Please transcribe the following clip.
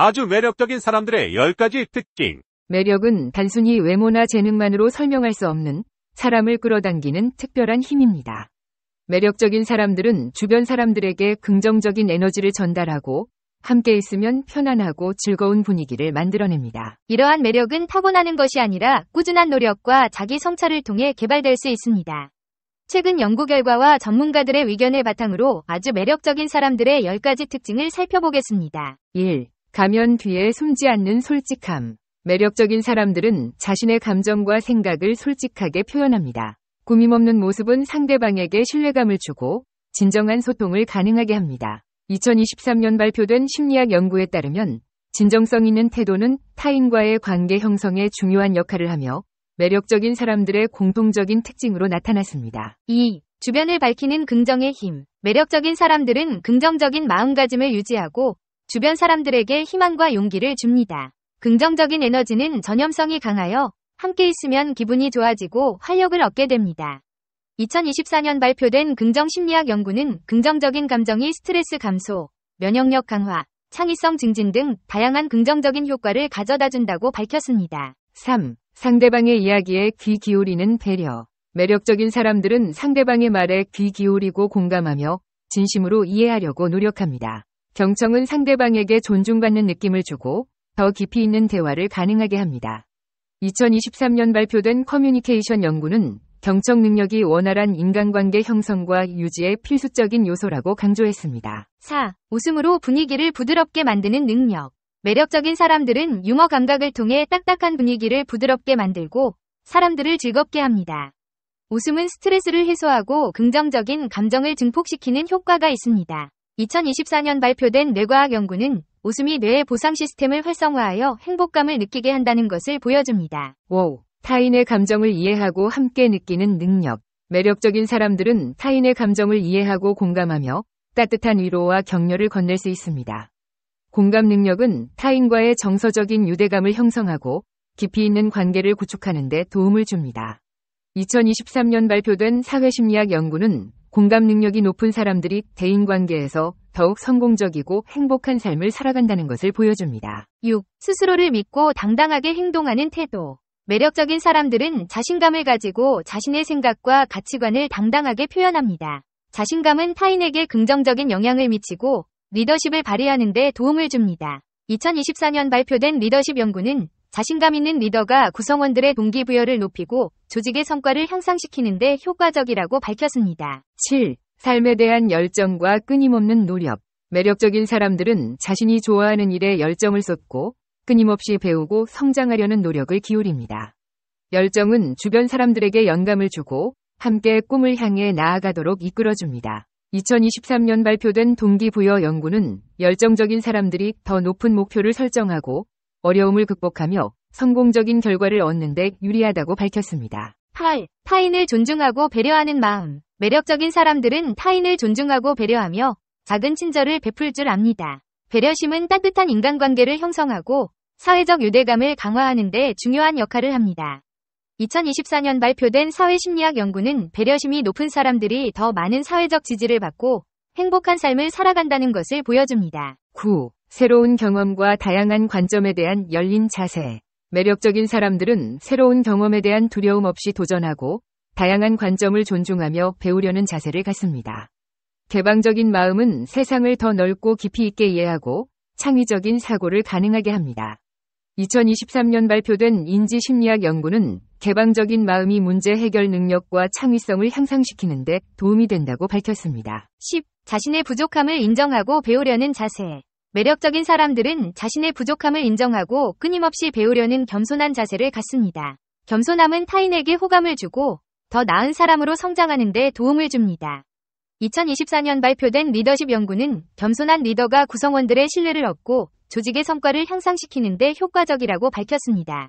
아주 매력적인 사람들의 10가지 특징. 매력은 단순히 외모나 재능만으로 설명할 수 없는 사람을 끌어당기는 특별한 힘입니다. 매력적인 사람들은 주변 사람들에게 긍정적인 에너지를 전달하고 함께 있으면 편안하고 즐거운 분위기를 만들어냅니다. 이러한 매력은 타고나는 것이 아니라 꾸준한 노력과 자기 성찰을 통해 개발될 수 있습니다. 최근 연구 결과와 전문가들의 의견을 바탕으로 아주 매력적인 사람들의 10가지 특징을 살펴보겠습니다. 1. 가면 뒤에 숨지 않는 솔직함. 매력적인 사람들은 자신의 감정과 생각을 솔직하게 표현합니다. 꾸밈 없는 모습은 상대방에게 신뢰감을 주고 진정한 소통을 가능하게 합니다. 2023년 발표된 심리학 연구에 따르면 진정성 있는 태도는 타인과의 관계 형성에 중요한 역할을 하며 매력적인 사람들의 공통적인 특징으로 나타났습니다. 2. 주변을 밝히는 긍정의 힘. 매력적인 사람들은 긍정적인 마음가짐을 유지하고 주변 사람들에게 희망과 용기를 줍니다. 긍정적인 에너지는 전염성이 강하여 함께 있으면 기분이 좋아지고 활력을 얻게 됩니다. 2024년 발표된 긍정심리학 연구는 긍정적인 감정이 스트레스 감소, 면역력 강화, 창의성 증진 등 다양한 긍정적인 효과를 가져다 준다고 밝혔습니다. 3. 상대방의 이야기에 귀 기울이는 배려. 매력적인 사람들은 상대방의 말에 귀 기울이고 공감하며 진심으로 이해하려고 노력합니다. 경청은 상대방에게 존중받는 느낌을 주고 더 깊이 있는 대화를 가능하게 합니다. 2023년 발표된 커뮤니케이션 연구는 경청 능력이 원활한 인간관계 형성과 유지의 필수적인 요소라고 강조했습니다. 4. 웃음으로 분위기를 부드럽게 만드는 능력. 매력적인 사람들은 유머 감각을 통해 딱딱한 분위기를 부드럽게 만들고 사람들을 즐겁게 합니다. 웃음은 스트레스를 해소하고 긍정적인 감정을 증폭시키는 효과가 있습니다. 2024년 발표된 뇌과학 연구는 웃음이 뇌의 보상 시스템을 활성화하여 행복감을 느끼게 한다는 것을 보여줍니다. 와우, 타인의 감정을 이해하고 함께 느끼는 능력. 매력적인 사람들은 타인의 감정을 이해하고 공감하며 따뜻한 위로와 격려를 건넬 수 있습니다. 공감 능력은 타인과의 정서적인 유대감을 형성하고 깊이 있는 관계를 구축하는 데 도움을 줍니다. 2023년 발표된 사회심리학 연구는 공감 능력이 높은 사람들이 대인관계에서 더욱 성공적이고 행복한 삶을 살아간다는 것을 보여줍니다. 6. 스스로를 믿고 당당하게 행동하는 태도. 매력적인 사람들은 자신감을 가지고 자신의 생각과 가치관을 당당하게 표현합니다. 자신감은 타인에게 긍정적인 영향을 미치고 리더십을 발휘하는 데 도움을 줍니다. 2024년 발표된 리더십 연구는 자신감 있는 리더가 구성원들의 동기부여를 높이고 조직의 성과를 향상시키는데 효과적이라고 밝혔습니다. 7. 삶에 대한 열정과 끊임없는 노력. 매력적인 사람들은 자신이 좋아하는 일에 열정을 쏟고 끊임없이 배우고 성장하려는 노력을 기울입니다. 열정은 주변 사람들에게 영감을 주고 함께 꿈을 향해 나아가도록 이끌어줍니다. 2023년 발표된 동기부여 연구는 열정적인 사람들이 더 높은 목표를 설정하고 어려움을 극복하며 성공적인 결과를 얻는 데 유리하다고 밝혔습니다. 8. 타인을 존중하고 배려하는 마음. 매력적인 사람들은 타인을 존중하고 배려하며 작은 친절을 베풀 줄 압니다. 배려심은 따뜻한 인간관계를 형성하고 사회적 유대감을 강화하는 데 중요한 역할을 합니다. 2024년 발표된 사회심리학 연구는 배려심이 높은 사람들이 더 많은 사회적 지지를 받고 행복한 삶을 살아간다는 것을 보여줍니다. 9. 새로운 경험과 다양한 관점에 대한 열린 자세. 매력적인 사람들은 새로운 경험에 대한 두려움 없이 도전하고 다양한 관점을 존중하며 배우려는 자세를 갖습니다. 개방적인 마음은 세상을 더 넓고 깊이 있게 이해하고 창의적인 사고를 가능하게 합니다. 2023년 발표된 인지심리학 연구는 개방적인 마음이 문제 해결 능력과 창의성을 향상시키는데 도움이 된다고 밝혔습니다. 10. 자신의 부족함을 인정하고 배우려는 자세. 매력적인 사람들은 자신의 부족함을 인정하고 끊임없이 배우려는 겸손한 자세를 갖습니다. 겸손함은 타인에게 호감을 주고 더 나은 사람으로 성장하는 데 도움을 줍니다. 2024년 발표된 리더십 연구는 겸손한 리더가 구성원들의 신뢰를 얻고 조직의 성과를 향상시키는 데 효과적이라고 밝혔습니다.